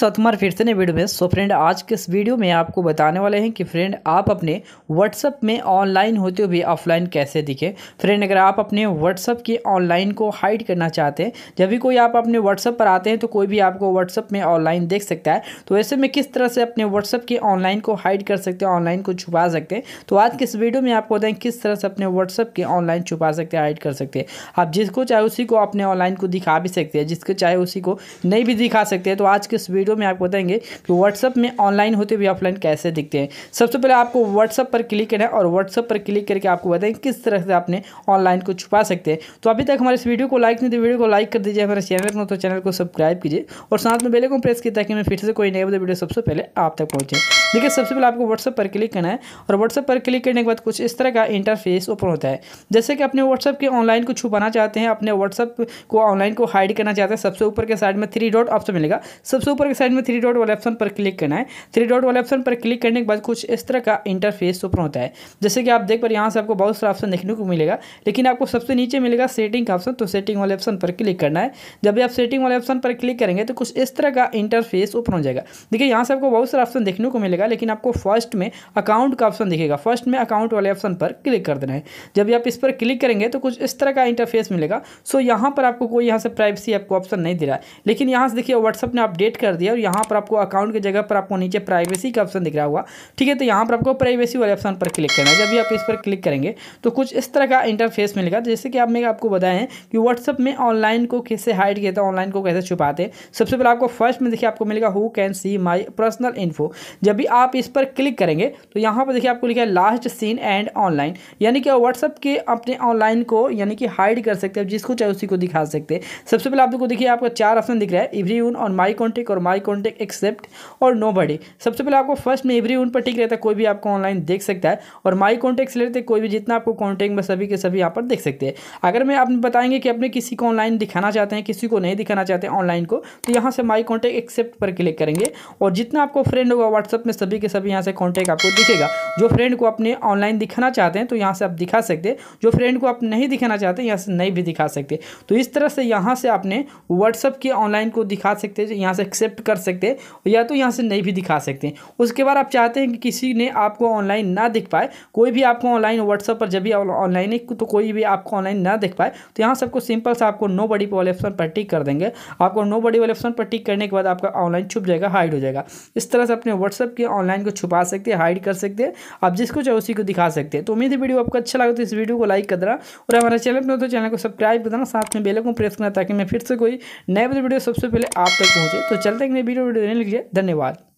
साथ तुम्हारे फिर से नए वीडियो में सो फ्रेंड आज के इस वीडियो में आपको बताने वाले हैं कि फ्रेंड आप अपने व्हाट्सअप में ऑनलाइन होते हुए ऑफलाइन कैसे दिखे फ्रेंड अगर आप अपने व्हाट्सअप के ऑनलाइन को हाइड करना चाहते हैं जब भी कोई आप अपने व्हाट्सअप पर आते हैं तो कोई भी आपको व्हाट्सअप में ऑनलाइन देख सकता है तो ऐसे में किस तरह से अपने व्हाट्सअप के ऑनलाइन को हाइड कर सकते हैं ऑनलाइन को छुपा सकते हैं तो आज के इस वीडियो में आपको बताएं किस तरह से अपने व्हाट्सअप के ऑनलाइन छुपा सकते हैं हाइड कर सकते हैं आप जिसको चाहे उसी को अपने ऑनलाइन को दिखा भी सकते हैं जिसको चाहे उसी को नहीं भी दिखा सकते हैं तो आज के इस वीडियो वीडियो में आपको बताएंगे कि व्हाट्सअप में ऑनलाइन होते हुए ऑफलाइन कैसे दिखते हैं सबसे पहले आपको व्हाट्सअप पर क्लिक करना है और व्हाट्सअप पर क्लिक करके आपको बताएंगे किस तरह से आपने ऑनलाइन को छुपा सकते हैं तो अभी तक हमारे इस वीडियो को लाइक नहीं तो वीडियो को लाइक कर दीजिए हमारे चैनल तो को तो चैनल को सब्सक्राइब कीजिए और साथ में बेले प्रेस कीजिए ताकि मैं फिर से कोई नए नई वीडियो सबसे पहले आप तक पहुँचे देखिए सबसे पहले आपको व्हाट्सअप पर क्लिक करना है और व्हाट्सअप पर क्लिक करने के बाद कुछ इस तरह का इंटरफेस ओपन होता है जैसे कि अपने व्हाट्सअप के ऑनलाइन को छुपाना चाहते हैं अपने व्हाट्सअप को ऑनलाइन को हाइड करना चाहते हैं सबसे ऊपर के साइड में थ्री डॉट ऑप्शन मिलेगा सबसे ऊपर के साइड में थ्री डॉट वाले ऑप्शन पर क्लिक करना है थ्री डॉट वाले ऑप्शन पर क्लिक करने के बाद कुछ इस तरह का इंटरफेस ओपन होता है जैसे कि आप देख पर यहाँ से आपको बहुत सारा ऑप्शन देखने को मिलेगा लेकिन आपको सबसे नीचे मिलेगा सेटिंग का ऑप्शन तो सेटिंग वाले ऑप्शन पर क्लिक करना है जब भी आप सेटिंग वाले ऑप्शन पर क्लिक करेंगे तो कुछ इस तरह का इंटरफेस ओपन हो जाएगा देखिए यहाँ से आपको बहुत सारा ऑप्शन देखने को मिलेगा लेकिन आपको फर्स्ट में अकाउंट का ऑप्शन दिखेगा फर्स्ट में अकाउंट वाले ऑप्शन पर क्लिक कर देना है जब भी आप इस पर क्लिक करेंगे तो कुछ इस तरह का इंटरफेस मिलेगा सो यहाँ पर आपको कोई यहाँ से प्राइवेसी आपको ऑप्शन नहीं दे रहा है लेकिन यहाँ से देखिए व्हाट्सअप ने अपडेट कर दिया है और यहाँ पर आपको अकाउंट की जगह पर आपको नीचे प्राइवेसी का ऑप्शन दिख रहा होगा ठीक है तो यहाँ पर आपको प्राइवेसी वाले ऑप्शन पर क्लिक करना है जब भी आप इस पर क्लिक करेंगे तो कुछ इस तरह का इंटरफेस मिलेगा जैसे कि आप मैं आपको बताएं कि व्हाट्सअप में ऑनलाइन को कैसे हाइड किया था ऑनलाइन को कैसे छुपाते हैं सबसे पहले आपको फर्स्ट में देखिए आपको मिलेगा who can see my personal info जब भी आप इस पर क्लिक करेंगे तो यहाँ पर देखिए आपको लिखा है लास्ट सीन एंड ऑनलाइन यानी कि व्हाट्सअप के अपने ऑनलाइन को यानी कि हाइड कर सकते हैं जिसको चाहे उसी को दिखा सकते हैं सबसे पहले आप देखो देखिए आपका चार ऑप्शन दिख रहा है इवरी और माई कॉन्टेक्ट और माई आई कॉन्टेक्ट एक्सेप्ट और नो बड़ी सबसे पहले आपको फर्स्ट में एवरी उन पर टिक रहता है कोई भी आपको ऑनलाइन देख सकता है और माई कॉन्टेक्ट से लेते कोई भी जितना आपको कॉन्टेक्ट में सभी के सभी यहाँ पर देख सकते हैं अगर मैं आप बताएंगे कि अपने किसी को ऑनलाइन दिखाना चाहते हैं किसी को नहीं दिखाना चाहते ऑनलाइन को तो यहाँ से माई कॉन्टेक्ट एक्सेप्ट पर क्लिक करेंगे और जितना आपको फ्रेंड होगा व्हाट्सअप में सभी के सभी यहाँ से कॉन्टेक्ट आपको दिखेगा जो फ्रेंड को अपने ऑनलाइन दिखाना चाहते हैं तो यहाँ से आप दिखा सकते हैं जो फ्रेंड को आप नहीं दिखाना चाहते यहाँ से नहीं भी दिखा सकते तो इस तरह से यहाँ से आपने व्हाट्सअप के ऑनलाइन को दिखा सकते हैं यहाँ से एक्सेप्ट सेलेक्ट कर सकते हैं या तो यहाँ से नहीं भी दिखा सकते हैं उसके बाद आप चाहते हैं कि किसी ने आपको ऑनलाइन ना दिख पाए कोई भी आपको ऑनलाइन व्हाट्सअप पर जब भी ऑनलाइन है तो कोई भी आपको ऑनलाइन ना दिख पाए तो यहाँ सबको सिंपल सा आपको नो बड़ी वाले ऑप्शन पर टिक कर देंगे आपको नो बड़ी वाले ऑप्शन पर टिक करने के बाद आपका ऑनलाइन छुप जाएगा हाइड हो जाएगा इस तरह से अपने व्हाट्सअप के ऑनलाइन को छुपा सकते हैं हाइड कर सकते हैं आप जिसको चाहे उसी को दिखा सकते हैं तो उम्मीद है वीडियो आपको अच्छा लगा तो इस वीडियो को लाइक कर देना और हमारे चैनल पर तो चैनल को सब्सक्राइब कर देना साथ में बेल को प्रेस करना ताकि मैं फिर से कोई नए वीडियो सबसे पहले आप तक पहुँचे तो चलते एक वीडियो वीडियो देने लीजिए धन्यवाद